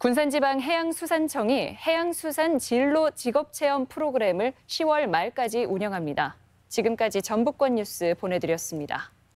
군산지방 해양수산청이 해양수산 진로 직업체험 프로그램을 10월 말까지 운영합니다. 지금까지 전북권 뉴스 보내드렸습니다.